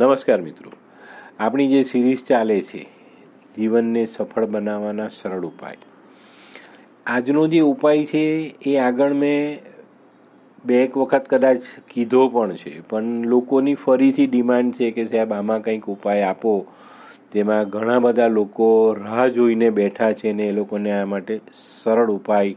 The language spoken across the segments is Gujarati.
નમસ્કાર મિત્રો આપણી જે સિરીઝ ચાલે છે જીવનને સફળ બનાવવાના સરળ ઉપાય આજનો જે ઉપાય છે એ આગળ મેં બે એક વખત કદાચ કીધો પણ છે પણ લોકોની ફરીથી ડિમાન્ડ છે કે સાહેબ આમાં કંઈક ઉપાય આપો તેમાં ઘણા બધા લોકો રાહ જોઈને બેઠા છે ને એ લોકોને આ માટે સરળ ઉપાય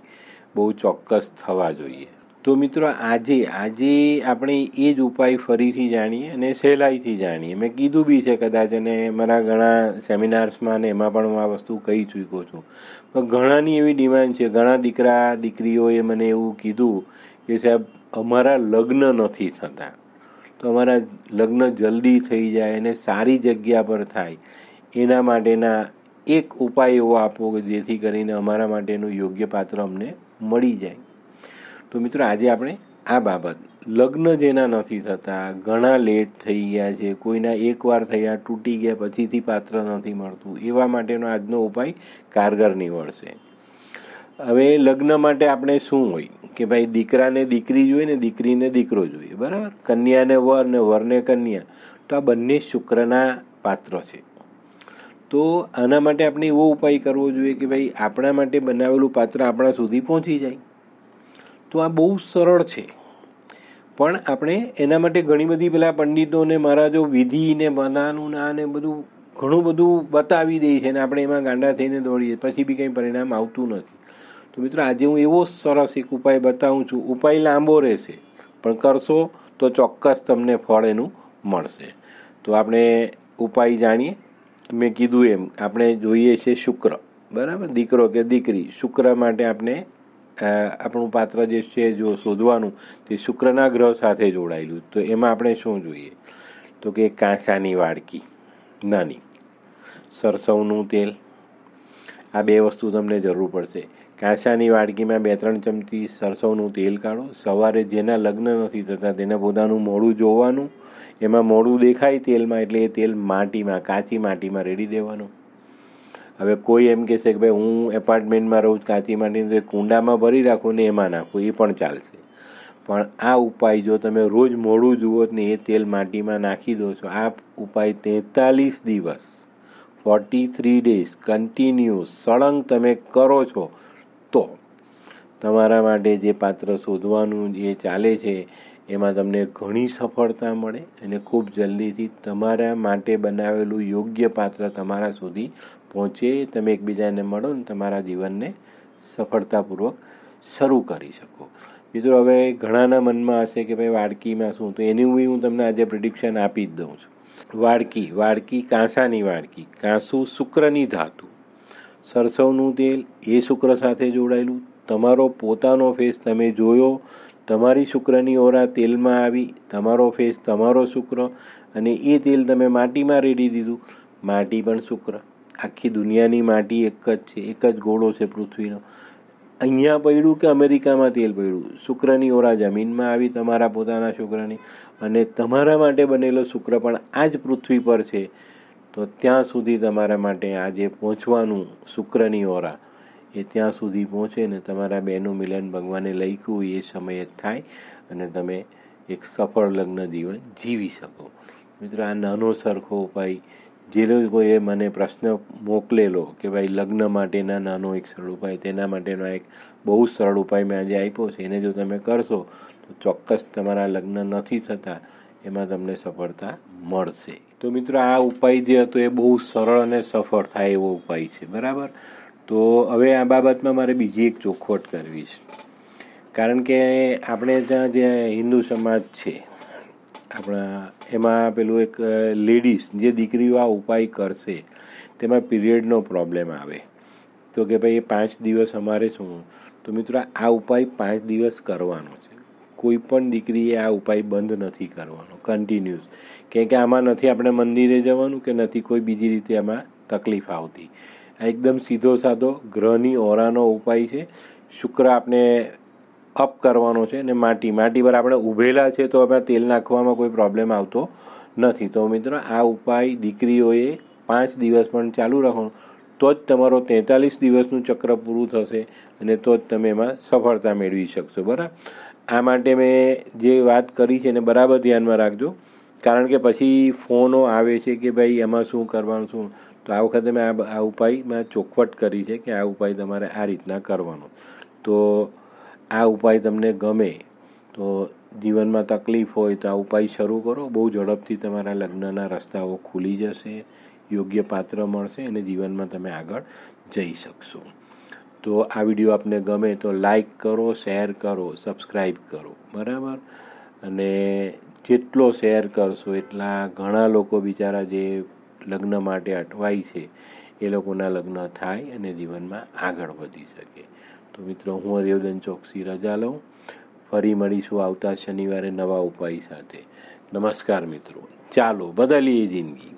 બહુ ચોક્કસ થવા જોઈએ તો મિત્રો આજે આજે આપણે એ જ ઉપાય ફરીથી જાણીએ અને સહેલાઈથી જાણીએ મેં કીધું બી છે કદાચ અને મારા ઘણા સેમિનાર્સમાં ને એમાં પણ હું આ વસ્તુ કહી ચૂક્યો છું પણ ઘણાની એવી ડિમાન્ડ છે ઘણા દીકરા દીકરીઓએ મને એવું કીધું કે સાહેબ અમારા લગ્ન નથી થતા તો અમારા લગ્ન જલ્દી થઈ જાય અને સારી જગ્યા પર થાય એના માટેના એક ઉપાય એવો આપો કે જેથી કરીને અમારા માટેનું યોગ્ય પાત્ર અમને મળી જાય તો મિત્રો આજે આપણે આ બાબત લગ્ન જેના નથી થતા ઘણા લેટ થઈ ગયા છે કોઈના એકવાર થયા તૂટી ગયા પછીથી પાત્ર નથી મળતું એવા માટેનો આજનો ઉપાય કારગર નીવડશે હવે લગ્ન માટે આપણે શું હોય કે ભાઈ દીકરાને દીકરી જોઈએ ને દીકરીને દીકરો જોઈએ બરાબર કન્યાને વર ને વરને કન્યા તો આ બંને શુક્રના પાત્ર છે તો આના માટે આપણે એવો ઉપાય કરવો જોઈએ કે ભાઈ આપણા માટે બનાવેલું પાત્ર આપણા સુધી પહોંચી જાય તો આ બહુ સરળ છે પણ આપણે એના માટે ઘણી બધી પેલા પંડિતોને મહારાજો વિધિને બનાનું ના ને બધું ઘણું બધું બતાવી દે છે અને આપણે એમાં ગાંડા થઈને દોડીએ પછી બી કંઈ પરિણામ આવતું નથી તો મિત્રો આજે હું એવો સરસ એક ઉપાય બતાવું છું ઉપાય લાંબો રહેશે પણ કરશો તો ચોક્કસ તમને ફળ એનું મળશે તો આપણે ઉપાય જાણીએ મેં કીધું એમ આપણે જોઈએ છે શુક્ર બરાબર દીકરો કે દીકરી શુક્ર માટે આપણે આપણું પાત્ર જે છે જો શોધવાનું તે શુક્રના ગ્રહ સાથે જોડાયેલું તો એમાં આપણે શું જોઈએ તો કે કાંસાની વાડકી નાની સરસવનું તેલ આ બે વસ્તુ તમને જરૂર પડશે કાંસાની વાડકીમાં બે ત્રણ ચમચી સરસવનું તેલ કાઢો સવારે જેના લગ્ન નથી થતા તેના પોતાનું મોડું જોવાનું એમાં મોડું દેખાય તેલમાં એટલે એ તેલ માટીમાં કાચી માટીમાં રેડી દેવાનું હવે કોઈ એમ કહેશે કે ભાઈ હું એપાર્ટમેન્ટમાં રહું કાચી માટીને તો કુંડામાં ભરી રાખું ને એમાં નાખું એ પણ ચાલશે પણ આ ઉપાય જો તમે રોજ મોડું જુઓ ને એ તેલ માટીમાં નાખી દો છો આ ઉપાય તેતાલીસ દિવસ ફોર્ટી થ્રી ડેઝ કન્ટિન્યુઅસ સળંગ તમે કરો છો તો તમારા માટે જે પાત્ર શોધવાનું જે ચાલે છે એમાં તમને ઘણી સફળતા મળે અને ખૂબ જલ્દીથી તમારા માટે બનાવેલું યોગ્ય પાત્ર તમારા સુધી પહોંચે તમે એકબીજાને મળો ને તમારા જીવનને સફળતાપૂર્વક શરૂ કરી શકો મિત્રો હવે ઘણાના મનમાં હશે કે ભાઈ વાડકીમાં શું તો એની હું તમને આજે પ્રિડિક્શન આપી જ દઉં છું વાડકી વાડકી કાંસાની વાડકી કાંસુ શુક્રની ધાતુ સરસવનું તેલ એ શુક્ર સાથે જોડાયેલું તમારો પોતાનો ફેસ તમે જોયો તમારી શુક્રની ઓરા તેલમાં આવી તમારો ફેસ તમારો શુક્ર અને એ તેલ તમે માટીમાં રેડી દીધું માટી પણ શુક્ર આખી દુનિયાની માટી એક જ છે એક જ ઘોડો છે પૃથ્વીનો અહીંયા પડ્યું કે અમેરિકામાં તેલ પડ્યું શુક્રની ઓરા જમીનમાં આવી તમારા પોતાના શુક્રની અને તમારા માટે બનેલો શુક્ર પણ આ જ પૃથ્વી પર છે તો ત્યાં સુધી તમારા માટે આજે પહોંચવાનું શુક્રની ઓરા એ ત્યાં સુધી પહોંચે ને તમારા બેનું મિલન ભગવાને લખ્યું એ સમયે જ થાય અને તમે એક સફળ લગ્ન જીવન જીવી શકો મિત્રો આ નાનો સરખો ઉપાય જે લોકોએ મને પ્રશ્ન મોકલેલો કે ભાઈ લગ્ન માટેના નાનો એક સરળ ઉપાય તેના માટેનો એક બહુ સરળ ઉપાય મેં આજે આપ્યો છે એને જો તમે કરશો તો ચોક્કસ તમારા લગ્ન નથી થતા એમાં તમને સફળતા મળશે તો મિત્રો આ ઉપાય જે હતો એ બહુ સરળ અને સફળ થાય એવો ઉપાય છે બરાબર તો હવે આ બાબતમાં મારે બીજી એક ચોખવટ કરવી છે કારણ કે આપણે ત્યાં જે હિન્દુ સમાજ છે આપણા એમાં પેલું એક લેડીઝ જે દીકરીઓ આ ઉપાય કરશે તેમાં પીરિયડનો પ્રોબ્લેમ આવે તો કે ભાઈ એ પાંચ દિવસ અમારે શું તો મિત્રો આ ઉપાય પાંચ દિવસ કરવાનો છે કોઈ પણ દીકરીએ આ ઉપાય બંધ નથી કરવાનો કન્ટિન્યુઅસ કેમ કે આમાં નથી આપણે મંદિરે જવાનું કે નથી કોઈ બીજી રીતે આમાં તકલીફ આવતી આ એકદમ સીધો સાધો ગ્રહની ઓરાનો ઉપાય છે શુક્ર આપણે અપ કરવાનો છે અને માટી માટી પર આપણે ઊભેલા છે તો આપણે તેલ નાખવામાં કોઈ પ્રોબ્લેમ આવતો નથી તો મિત્રો આ ઉપાય દીકરીઓએ પાંચ દિવસ પણ ચાલુ રાખવાનો તો જ તમારો તેતાલીસ દિવસનું ચક્ર પૂરું થશે અને તો જ તમે એમાં સફળતા મેળવી શકશો બરાબર આ માટે મેં જે વાત કરી છે એને બરાબર ધ્યાનમાં રાખજો કારણ કે પછી ફોનો આવે છે કે ભાઈ એમાં શું કરવાનું શું તો આ વખતે મેં આ ઉપાય મેં ચોખવટ કરી છે કે આ ઉપાય તમારે આ રીતના કરવાનો તો આ ઉપાય તમને ગમે તો જીવનમાં તકલીફ હોય તો આ ઉપાય શરૂ કરો બહુ ઝડપથી તમારા લગ્નના રસ્તાઓ ખુલી જશે યોગ્ય પાત્ર મળશે અને જીવનમાં તમે આગળ જઈ શકશો તો આ વિડીયો આપને ગમે તો લાઈક કરો શેર કરો સબસ્ક્રાઈબ કરો બરાબર અને જેટલો શેર કરશો એટલા ઘણા લોકો બિચારા જે લગ્ન માટે અટવાય છે એ લોકોના લગ્ન થાય અને જીવનમાં આગળ વધી શકે તો મિત્રો હું હરિવદન ચોકસી રજા લઉં ફરી મળીશું આવતા શનિવારે નવા ઉપાય સાથે નમસ્કાર મિત્રો ચાલો બદલીએ જિંદગી